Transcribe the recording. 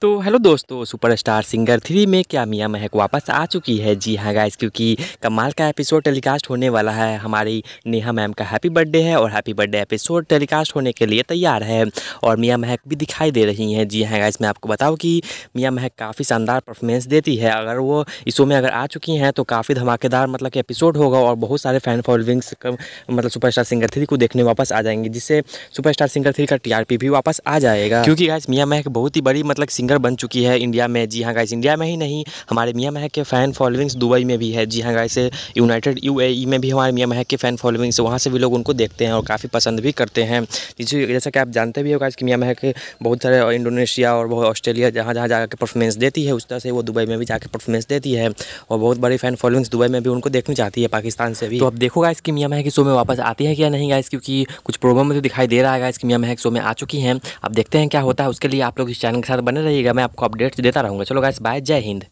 तो हेलो दोस्तों superstar singer three में क्या मियाँ महक वापस आ चुकी है जी हाँ गाइस क्योंकि कमाल का एपिसोड टेलीकास्ट होने वाला है हमारी नेहा मैम का हैप्पी बर्थडे है और हैप्पी बर्थडे एपिसोड टेलीकास्ट होने के लिए तैयार है और मियाँ महक भी दिखाई दे रही हैं जी हाँ गाइस मैं आपको बताऊँ कि मियाँ महक काफ़ी शानदार परफॉर्मेंस देती है अगर वो इस शो में अगर आ चुकी हैं तो काफ़ी धमाकेदार मतलब कि एपिसोड होगा और बहुत सारे फ़ैन फॉलोविंग्स मतलब सुपर सिंगर थ्री को देखने वापस आ जाएंगे जिससे सुपर सिंगर थ्री का टी भी वापस आ जाएगा क्योंकि गाइस मियाँ महक बहुत ही बड़ी मतलब सिंगर बन चुकी है इंडिया में जी हाँ गाइस इंडिया में ही नहीं हमारे मियाँ महक के फ़ैन फॉलोइंग्स दुबई में भी है जी हाँ गाइस यूनाइटेड यूएई में भी हमारे मियाँ महक के फ़ैन फॉलोइंग्स वहाँ से भी लोग उनको देखते हैं और काफ़ी पसंद भी करते हैं जैसा कि आप जानते भी हो गाइस कि मियाँ महक बहुत सारे इंडोनेशिया और ऑस्ट्रेलिया जहाँ जहाँ जाकर परफॉर्मेंस देती है उस तरह से वो दुबई में भी जाकर परफॉर्मेंस देती है और बहुत बड़ी फ़ैन फॉलोइंग्स दुबई में भी उनको देखनी चाहती है पाकिस्तान से भी तो अब देखो गाइस कि मियाँ महक शो में वापस आती है क्या नहीं गाइस क्योंकि कुछ प्रॉब्लम में तो दिखाई दे रहा है गाइस कि मियाँ महक शो में आ चुकी हैं अब देखते हैं क्या होता है उसके लिए आप लोग इस चैनल के साथ बने रहिए रहिएगा मैं आपको अपडेट्स देता रहूँगा चलो गाइस बाय जय हिंद